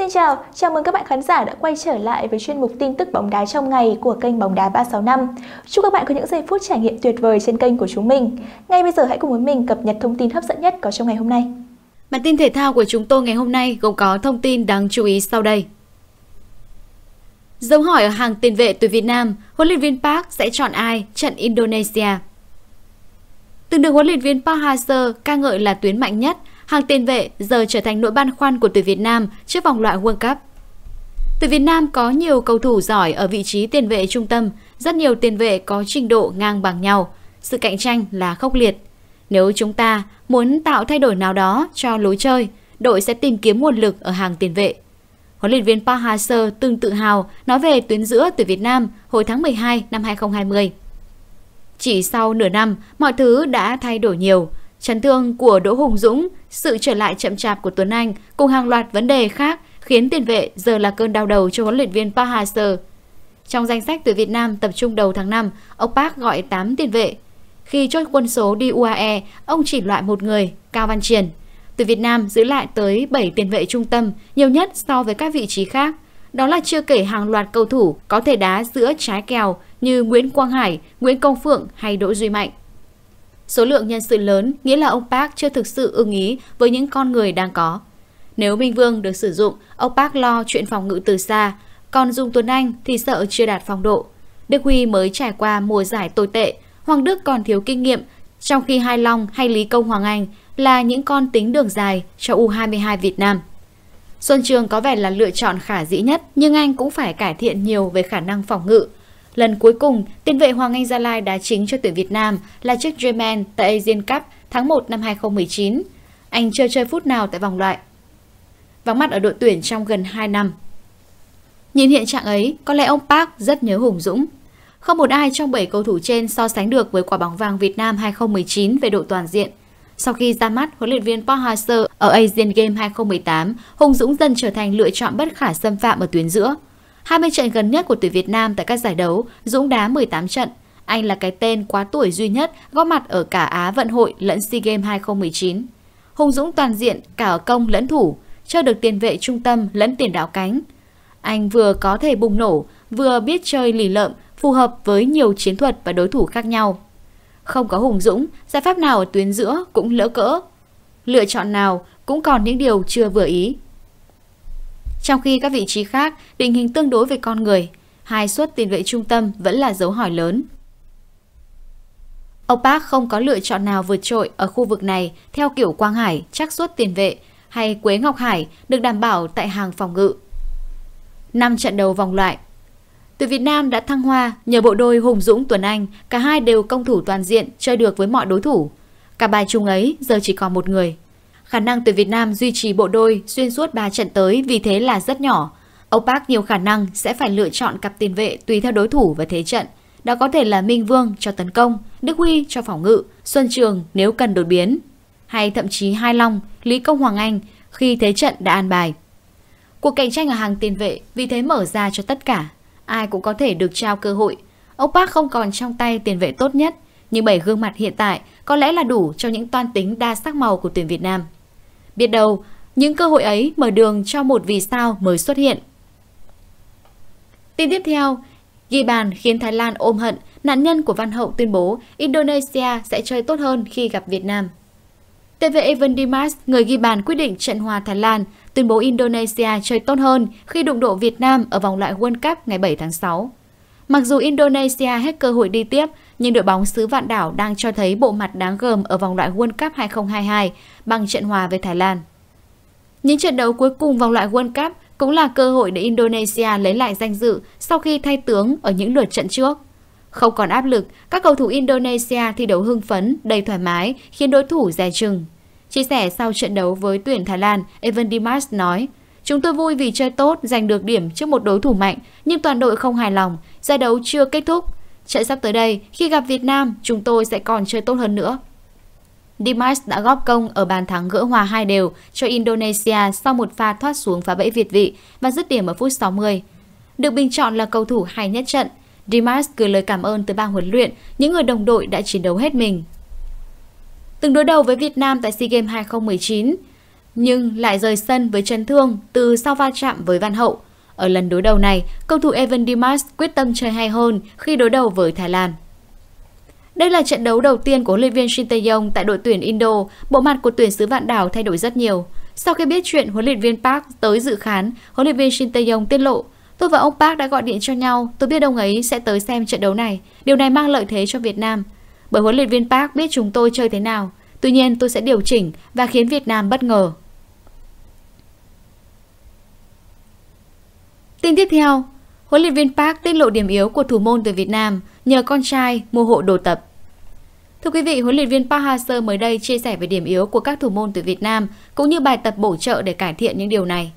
Xin chào, chào mừng các bạn khán giả đã quay trở lại với chuyên mục tin tức bóng đá trong ngày của kênh Bóng đá 365. Chúc các bạn có những giây phút trải nghiệm tuyệt vời trên kênh của chúng mình. Ngay bây giờ hãy cùng với mình cập nhật thông tin hấp dẫn nhất có trong ngày hôm nay. Bản tin thể thao của chúng tôi ngày hôm nay gồm có thông tin đáng chú ý sau đây. Dấu hỏi ở hàng tiền vệ từ Việt Nam, huấn luyện viên Park sẽ chọn ai trận Indonesia? Từng được huấn luyện viên Park Hang-seo ca ngợi là tuyến mạnh nhất, Hàng tiền vệ giờ trở thành nỗi băn khoăn của tuyển Việt Nam trước vòng loại World Cup. Tuyển Việt Nam có nhiều cầu thủ giỏi ở vị trí tiền vệ trung tâm, rất nhiều tiền vệ có trình độ ngang bằng nhau, sự cạnh tranh là khốc liệt. Nếu chúng ta muốn tạo thay đổi nào đó cho lối chơi, đội sẽ tìm kiếm nguồn lực ở hàng tiền vệ. Huấn luyện viên Park Hang-seo từng tự hào nói về tuyến giữa tuyển Việt Nam hồi tháng 12 năm 2020. Chỉ sau nửa năm, mọi thứ đã thay đổi nhiều. Chấn thương của Đỗ Hùng Dũng, sự trở lại chậm chạp của Tuấn Anh cùng hàng loạt vấn đề khác khiến tiền vệ giờ là cơn đau đầu cho huấn luyện viên Park Hang-seo. Trong danh sách tuyển Việt Nam tập trung đầu tháng 5, ông Park gọi 8 tiền vệ. Khi chốt quân số đi UAE, ông chỉ loại một người, Cao Văn Triển. Tuyển Việt Nam giữ lại tới 7 tiền vệ trung tâm, nhiều nhất so với các vị trí khác. Đó là chưa kể hàng loạt cầu thủ có thể đá giữa trái kèo như Nguyễn Quang Hải, Nguyễn Công Phượng hay Đỗ Duy Mạnh. Số lượng nhân sự lớn nghĩa là ông Park chưa thực sự ưng ý với những con người đang có. Nếu Minh Vương được sử dụng, ông Park lo chuyện phòng ngự từ xa, còn Dung Tuấn Anh thì sợ chưa đạt phong độ. Đức Huy mới trải qua mùa giải tồi tệ, Hoàng Đức còn thiếu kinh nghiệm, trong khi Hai Long hay Lý Công Hoàng Anh là những con tính đường dài cho U22 Việt Nam. Xuân Trường có vẻ là lựa chọn khả dĩ nhất, nhưng anh cũng phải cải thiện nhiều về khả năng phòng ngự, Lần cuối cùng, tiền vệ Hoàng Anh Gia Lai đá chính cho tuyển Việt Nam là trước German tại Asian Cup tháng 1 năm 2019. Anh chưa chơi phút nào tại vòng loại. Vắng mặt ở đội tuyển trong gần 2 năm. Nhìn hiện trạng ấy, có lẽ ông Park rất nhớ Hùng Dũng. Không một ai trong 7 cầu thủ trên so sánh được với quả bóng vàng Việt Nam 2019 về độ toàn diện. Sau khi ra mắt, huấn luyện viên Park Hang-seo ở Asian Games 2018, Hùng Dũng dần trở thành lựa chọn bất khả xâm phạm ở tuyến giữa – 20 trận gần nhất của tuyển Việt Nam tại các giải đấu, Dũng đá 18 trận. Anh là cái tên quá tuổi duy nhất góp mặt ở cả Á vận hội lẫn SEA Games 2019. Hùng Dũng toàn diện cả ở công lẫn thủ, cho được tiền vệ trung tâm lẫn tiền đạo cánh. Anh vừa có thể bùng nổ, vừa biết chơi lì lợm, phù hợp với nhiều chiến thuật và đối thủ khác nhau. Không có Hùng Dũng, giải pháp nào ở tuyến giữa cũng lỡ cỡ. Lựa chọn nào cũng còn những điều chưa vừa ý. Trong khi các vị trí khác định hình tương đối với con người, hai suất tiền vệ trung tâm vẫn là dấu hỏi lớn. Ông Park không có lựa chọn nào vượt trội ở khu vực này theo kiểu Quang Hải, chắc suất tiền vệ hay Quế Ngọc Hải được đảm bảo tại hàng phòng ngự. Năm trận đầu vòng loại Tuyển Việt Nam đã thăng hoa nhờ bộ đôi Hùng Dũng Tuấn Anh, cả hai đều công thủ toàn diện, chơi được với mọi đối thủ. Cả bài chung ấy giờ chỉ còn một người. Khả năng tuyển Việt Nam duy trì bộ đôi xuyên suốt 3 trận tới vì thế là rất nhỏ. Ông Park nhiều khả năng sẽ phải lựa chọn cặp tiền vệ tùy theo đối thủ và thế trận. Đó có thể là Minh Vương cho tấn công, Đức Huy cho phòng ngự, Xuân Trường nếu cần đột biến. Hay thậm chí Hai Long, Lý Công Hoàng Anh khi thế trận đã an bài. Cuộc cạnh tranh ở hàng tiền vệ vì thế mở ra cho tất cả. Ai cũng có thể được trao cơ hội. Ông Park không còn trong tay tiền vệ tốt nhất, nhưng bảy gương mặt hiện tại có lẽ là đủ cho những toan tính đa sắc màu của tuyển Việt Nam. Biết đâu, những cơ hội ấy mở đường cho một vì sao mới xuất hiện. Tin tiếp theo, ghi bàn khiến Thái Lan ôm hận, nạn nhân của Văn Hậu tuyên bố Indonesia sẽ chơi tốt hơn khi gặp Việt Nam. TV Evan Dimas, người ghi bàn quyết định trận hòa Thái Lan, tuyên bố Indonesia chơi tốt hơn khi đụng độ Việt Nam ở vòng loại World Cup ngày 7 tháng 6. Mặc dù Indonesia hết cơ hội đi tiếp, nhưng đội bóng xứ vạn đảo đang cho thấy bộ mặt đáng gờm ở vòng loại World Cup 2022 bằng trận hòa với Thái Lan. Những trận đấu cuối cùng vòng loại World Cup cũng là cơ hội để Indonesia lấy lại danh dự sau khi thay tướng ở những lượt trận trước. Không còn áp lực, các cầu thủ Indonesia thi đấu hưng phấn, đầy thoải mái, khiến đối thủ dè chừng. Chia sẻ sau trận đấu với tuyển Thái Lan, Evan Dimas nói – Chúng tôi vui vì chơi tốt, giành được điểm trước một đối thủ mạnh, nhưng toàn đội không hài lòng, giải đấu chưa kết thúc. Trận sắp tới đây, khi gặp Việt Nam, chúng tôi sẽ còn chơi tốt hơn nữa. Dimas đã góp công ở bàn thắng gỡ hòa hai đều cho Indonesia sau một pha thoát xuống phá bẫy Việt vị và dứt điểm ở phút 60. Được bình chọn là cầu thủ hay nhất trận, Dimas gửi lời cảm ơn tới ban huấn luyện, những người đồng đội đã chiến đấu hết mình. Từng đối đầu với Việt Nam tại SEA Games 2019, nhưng lại rời sân với chấn thương từ sau va chạm với Văn Hậu. Ở lần đối đầu này, cầu thủ Evan Dimas quyết tâm chơi hay hơn khi đối đầu với Thái Lan. Đây là trận đấu đầu tiên của huấn luyện viên Shin Tae-yong tại đội tuyển Indo, bộ mặt của tuyển xứ vạn đảo thay đổi rất nhiều. Sau khi biết chuyện huấn luyện viên Park tới dự khán, huấn luyện viên Shin Tae-yong tiết lộ, Tôi và ông Park đã gọi điện cho nhau, tôi biết ông ấy sẽ tới xem trận đấu này. Điều này mang lợi thế cho Việt Nam. Bởi huấn luyện viên Park biết chúng tôi chơi thế nào, Tuy nhiên tôi sẽ điều chỉnh và khiến Việt Nam bất ngờ. Tin tiếp theo, huấn luyện viên Park tiết lộ điểm yếu của thủ môn từ Việt Nam nhờ con trai mua hộ đồ tập. Thưa quý vị, huấn luyện viên Park Hang-seo mới đây chia sẻ về điểm yếu của các thủ môn từ Việt Nam cũng như bài tập bổ trợ để cải thiện những điều này.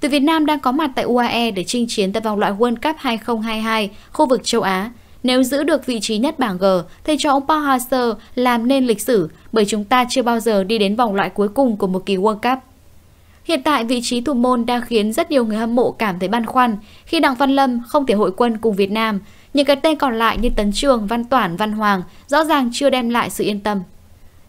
Từ Việt Nam đang có mặt tại UAE để chinh chiến tại vòng loại World Cup 2022 khu vực châu Á nếu giữ được vị trí nhất bảng G, thầy cho ông Park Hang-seo làm nên lịch sử bởi chúng ta chưa bao giờ đi đến vòng loại cuối cùng của một kỳ World Cup. Hiện tại vị trí thủ môn đang khiến rất nhiều người hâm mộ cảm thấy băn khoăn khi Đặng Văn Lâm không thể hội quân cùng Việt Nam. Những cái tên còn lại như Tấn Trường, Văn Toản, Văn Hoàng rõ ràng chưa đem lại sự yên tâm.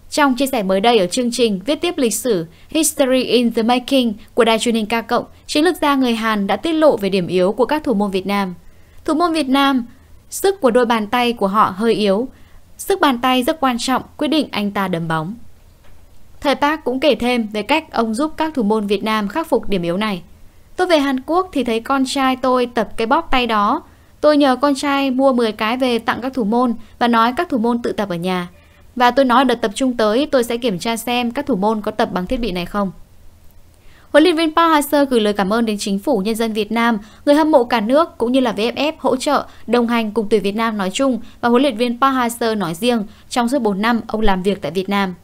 Trong chia sẻ mới đây ở chương trình Viết tiếp lịch sử History in the Making của đài truyền hình K cộng, chiến lược gia người Hàn đã tiết lộ về điểm yếu của các thủ môn Việt Nam. Thủ môn Việt Nam Sức của đôi bàn tay của họ hơi yếu. Sức bàn tay rất quan trọng quyết định anh ta đấm bóng. Thầy Park cũng kể thêm về cách ông giúp các thủ môn Việt Nam khắc phục điểm yếu này. Tôi về Hàn Quốc thì thấy con trai tôi tập cái bóp tay đó. Tôi nhờ con trai mua 10 cái về tặng các thủ môn và nói các thủ môn tự tập ở nhà. Và tôi nói đợt tập trung tới tôi sẽ kiểm tra xem các thủ môn có tập bằng thiết bị này không. Huấn luyện viên Park Hang-seo gửi lời cảm ơn đến chính phủ nhân dân Việt Nam, người hâm mộ cả nước cũng như là VFF hỗ trợ, đồng hành cùng tuyển Việt Nam nói chung và huấn luyện viên Park Hang-seo nói riêng trong suốt 4 năm ông làm việc tại Việt Nam.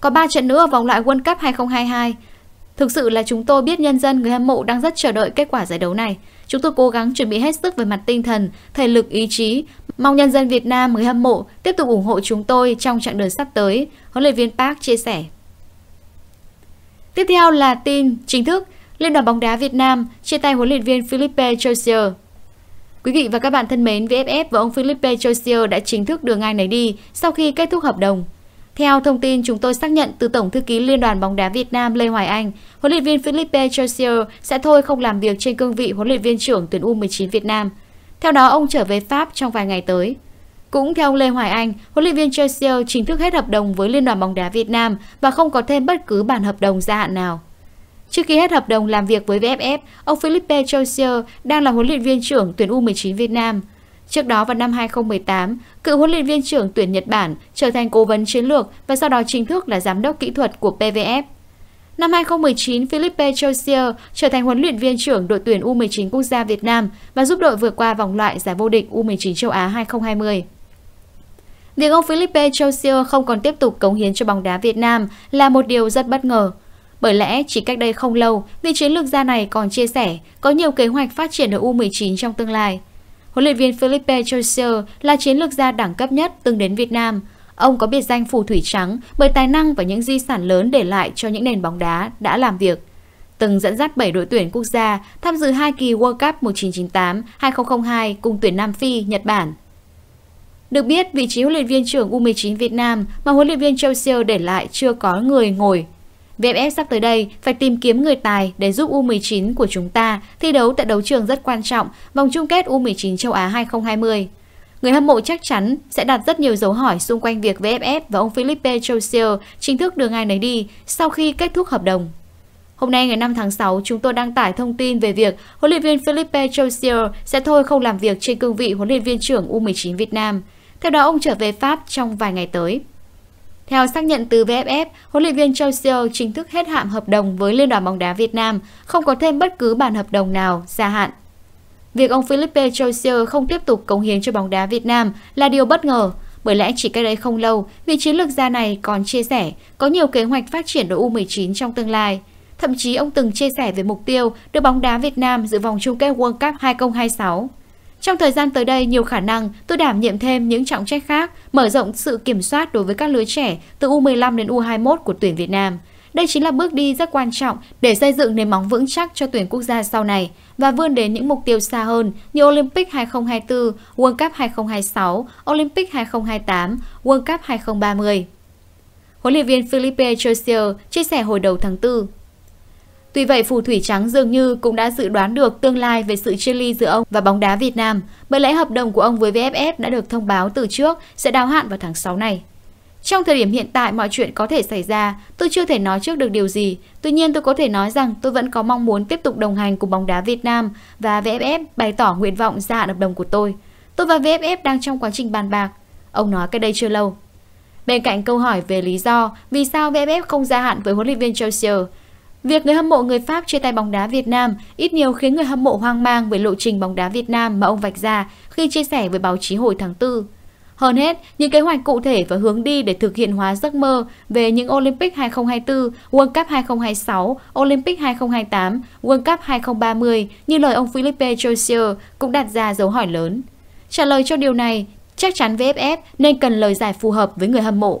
Có 3 trận nữa ở vòng loại World Cup 2022. Thực sự là chúng tôi biết nhân dân người hâm mộ đang rất chờ đợi kết quả giải đấu này. Chúng tôi cố gắng chuẩn bị hết sức về mặt tinh thần, thể lực, ý chí. Mong nhân dân Việt Nam người hâm mộ tiếp tục ủng hộ chúng tôi trong chặng đường sắp tới, huấn luyện viên Park chia sẻ. Tiếp theo là tin chính thức Liên đoàn bóng đá Việt Nam chia tay huấn luyện viên Philippe Chaussier. Quý vị và các bạn thân mến, VFF và ông Philippe Chaussier đã chính thức đường ai nấy đi sau khi kết thúc hợp đồng. Theo thông tin chúng tôi xác nhận từ Tổng thư ký Liên đoàn bóng đá Việt Nam Lê Hoài Anh, huấn luyện viên Philippe Chaussier sẽ thôi không làm việc trên cương vị huấn luyện viên trưởng tuyển U19 Việt Nam. Theo đó, ông trở về Pháp trong vài ngày tới. Cũng theo ông Lê Hoài Anh, huấn luyện viên Chelsea chính thức hết hợp đồng với Liên đoàn bóng đá Việt Nam và không có thêm bất cứ bản hợp đồng gia hạn nào. Trước khi hết hợp đồng làm việc với VFF, ông Philippe Chelsea đang là huấn luyện viên trưởng tuyển U19 Việt Nam. Trước đó vào năm 2018, cựu huấn luyện viên trưởng tuyển Nhật Bản trở thành cố vấn chiến lược và sau đó chính thức là giám đốc kỹ thuật của PVF. Năm 2019, Philippe Chaussier trở thành huấn luyện viên trưởng đội tuyển U19 quốc gia Việt Nam và giúp đội vượt qua vòng loại giải vô địch U19 châu Á 2020. Việc ông Felipe Chausseur không còn tiếp tục cống hiến cho bóng đá Việt Nam là một điều rất bất ngờ. Bởi lẽ chỉ cách đây không lâu, vị chiến lược gia này còn chia sẻ có nhiều kế hoạch phát triển ở U19 trong tương lai. Huấn luyện viên Felipe Chausseur là chiến lược gia đẳng cấp nhất từng đến Việt Nam. Ông có biệt danh phù thủy trắng bởi tài năng và những di sản lớn để lại cho những nền bóng đá đã làm việc. Từng dẫn dắt 7 đội tuyển quốc gia tham dự hai kỳ World Cup 1998, 2002 cùng tuyển Nam Phi, Nhật Bản – được biết, vị trí huấn luyện viên trưởng U19 Việt Nam mà huấn luyện viên Châu Siêu để lại chưa có người ngồi. VFF sắp tới đây phải tìm kiếm người tài để giúp U19 của chúng ta thi đấu tại đấu trường rất quan trọng vòng chung kết U19 châu Á 2020. Người hâm mộ chắc chắn sẽ đặt rất nhiều dấu hỏi xung quanh việc VFF và ông Felipe Chausseur chính thức đưa ai nấy đi sau khi kết thúc hợp đồng. Hôm nay ngày 5 tháng 6, chúng tôi đăng tải thông tin về việc huấn luyện viên Felipe Chausseur sẽ thôi không làm việc trên cương vị huấn luyện viên trưởng U19 Việt Nam. Theo đó, ông trở về Pháp trong vài ngày tới. Theo xác nhận từ VFF, huấn luyện viên Châu chính thức hết hạn hợp đồng với Liên đoàn bóng đá Việt Nam, không có thêm bất cứ bản hợp đồng nào gia hạn. Việc ông Philippe Châu không tiếp tục cống hiến cho bóng đá Việt Nam là điều bất ngờ, bởi lẽ chỉ cách đây không lâu, vị chiến lược gia này còn chia sẻ có nhiều kế hoạch phát triển đội U19 trong tương lai. Thậm chí ông từng chia sẻ về mục tiêu đưa bóng đá Việt Nam dự vòng chung kết World Cup 2026. Trong thời gian tới đây, nhiều khả năng tôi đảm nhiệm thêm những trọng trách khác, mở rộng sự kiểm soát đối với các lứa trẻ từ U15 đến U21 của tuyển Việt Nam. Đây chính là bước đi rất quan trọng để xây dựng nền móng vững chắc cho tuyển quốc gia sau này và vươn đến những mục tiêu xa hơn như Olympic 2024, World Cup 2026, Olympic 2028, World Cup 2030. Huấn luyện viên Felipe Chausseur chia sẻ hồi đầu tháng 4, Tuy vậy, phù thủy trắng dường như cũng đã dự đoán được tương lai về sự chia ly giữa ông và bóng đá Việt Nam, bởi lẽ hợp đồng của ông với VFF đã được thông báo từ trước sẽ đáo hạn vào tháng 6 này. Trong thời điểm hiện tại mọi chuyện có thể xảy ra, tôi chưa thể nói trước được điều gì. Tuy nhiên tôi có thể nói rằng tôi vẫn có mong muốn tiếp tục đồng hành cùng bóng đá Việt Nam và VFF bày tỏ nguyện vọng gia hạn hợp đồng của tôi. Tôi và VFF đang trong quá trình bàn bạc. Ông nói cái đây chưa lâu. Bên cạnh câu hỏi về lý do vì sao VFF không gia hạn với huấn luyện viên Chelsea, Việc người hâm mộ người Pháp chia tay bóng đá Việt Nam ít nhiều khiến người hâm mộ hoang mang về lộ trình bóng đá Việt Nam mà ông vạch ra khi chia sẻ với báo chí hồi tháng 4. Hơn hết, những kế hoạch cụ thể và hướng đi để thực hiện hóa giấc mơ về những Olympic 2024, World Cup 2026, Olympic 2028, World Cup 2030 như lời ông Philippe Josier cũng đặt ra dấu hỏi lớn. Trả lời cho điều này, chắc chắn VFF nên cần lời giải phù hợp với người hâm mộ.